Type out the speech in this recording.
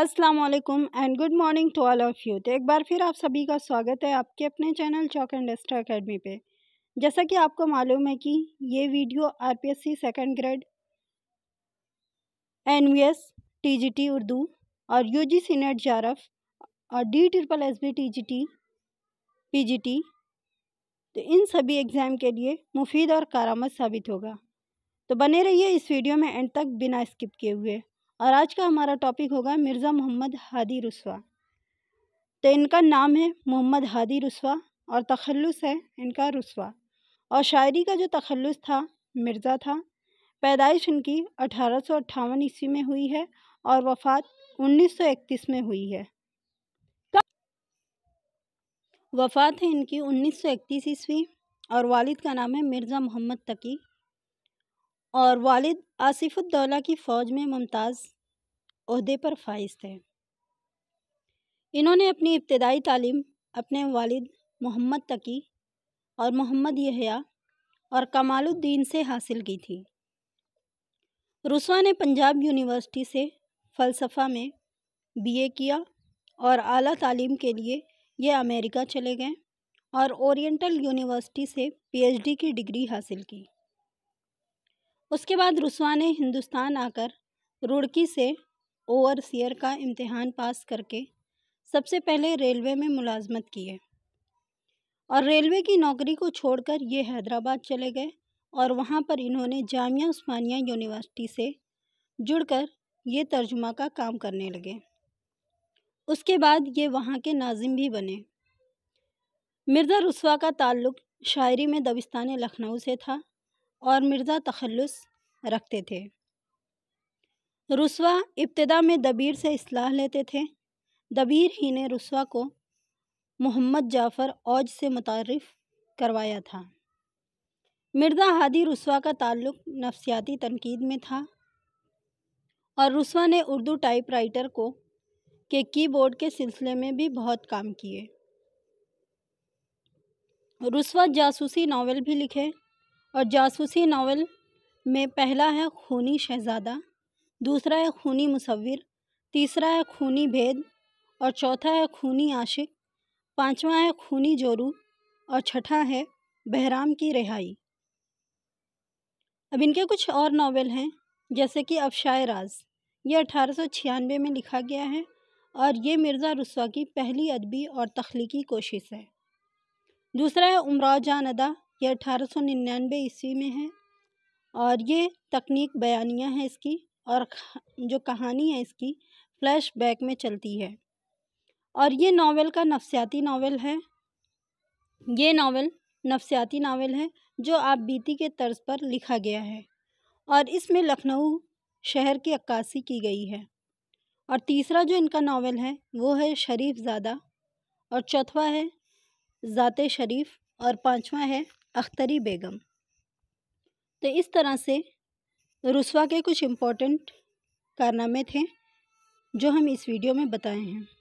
अस्सलाम वालेकुम and good morning to all of you तो एक बार फिर आप सभी का स्वागत है आपके अपने channel Chowk and Astra academy पे जैसा कि आपको मालूम है कि ये video RPSC second grade NVS TGT Urdu और यूजीसी नेट जारफ और D triple S B T G T P G T तो इन सभी एग्ज़ाम के लिए मुफीद और कारामद साबित होगा तो बने रहिए इस वीडियो में एंड तक बिना स्किप किए हुए और आज का हमारा टॉपिक होगा मिर्ज़ा मोहम्मद हादी रसवा तो इनका नाम है मोहम्मद हादी रसवा और तखलस है इनका रसवा और शायरी का जो तखलस था मिर्ज़ा था पैदाइश इनकी अठारह ईस्वी में हुई है और वफ़ात 1931 में हुई है वफ़ात है इनकी 1931 ईस्वी और वालिद का नाम है मिर्ज़ा मोहम्मद तकी और वालिद आसिफुद्दौला की फ़ौज में मुमताज़ अहदे पर फाइज थे इन्होंने अपनी इब्तदाई तालीम अपने वालिद मोहम्मद तकी और मोहम्मद यहया और कमालुद्दीन से हासिल की थी रुसवा ने पंजाब यूनिवर्सिटी से फ़लसफ़ा में बीए किया और आला तालीम के लिए ये अमेरिका चले गए और ओरिएंटल यूनिवर्सिटी से पीएचडी की डिग्री हासिल की उसके बाद रसवा ने हिंदुस्तान आकर रुड़की से सीयर का इम्तहान पास करके सबसे पहले रेलवे में मुलाजमत की है और रेलवे की नौकरी को छोड़कर ये हैदराबाद चले गए और वहाँ पर इन्होंने जामिया उस्मानिया यूनिवर्सिटी से जुड़कर ये तर्जुमा का काम करने लगे उसके बाद ये वहाँ के नाजिम भी बने मिर्ज़ा रसवा का ताल्लुक़ शायरी में दबिस्तान लखनऊ से था और मिर्ज़ा तखलस रखते थे रसवा इब्तदा में दबीर से असलाह लेते थे दबीर ही ने रसवा को मोहम्मद जाफ़र औज से मुतारफ़ करवाया था मिर्ज़ा हादी रसवा का ताल्लुक़ नफ्सियाती तनकीद में था और रसवा ने उर्दू टाइप राइटर को के कीबोर्ड के सिलसिले में भी बहुत काम किए रसवा जासूसी नावल भी लिखे और जासूसी नावल में पहला है खूनी शहजादा दूसरा है खूनी मुसविर तीसरा है खूनी भेद और चौथा है खूनी आशिक पांचवा है खूनी जोरू और छठा है बहराम की रिहाई अब इनके कुछ और नावल हैं जैसे कि अफशाए राज ये अठारह में लिखा गया है और ये मिर्ज़ा रसवा की पहली अदबी और तख्लीकी कोशिश है दूसरा है उमराव जान अदा ये अठारह सौ निन्यानवे ईस्वी में है और ये तकनीक बयानिया है इसकी और जो कहानी है इसकी फ्लैशबैक में चलती है और ये नावल का नफसियाती नावल है ये नावल नफसियाती नावल है जो आप बीती के तर्ज पर लिखा गया है और इसमें लखनऊ शहर की अक्कासी की गई है और तीसरा जो इनका नावल है वो है शरीफ ज़्यादा और चौथवा है ज़ात शरीफ और पांचवा है अख्तरी बेगम तो इस तरह से रसवा के कुछ इम्पोर्टेंट कारनामे थे जो हम इस वीडियो में बताए हैं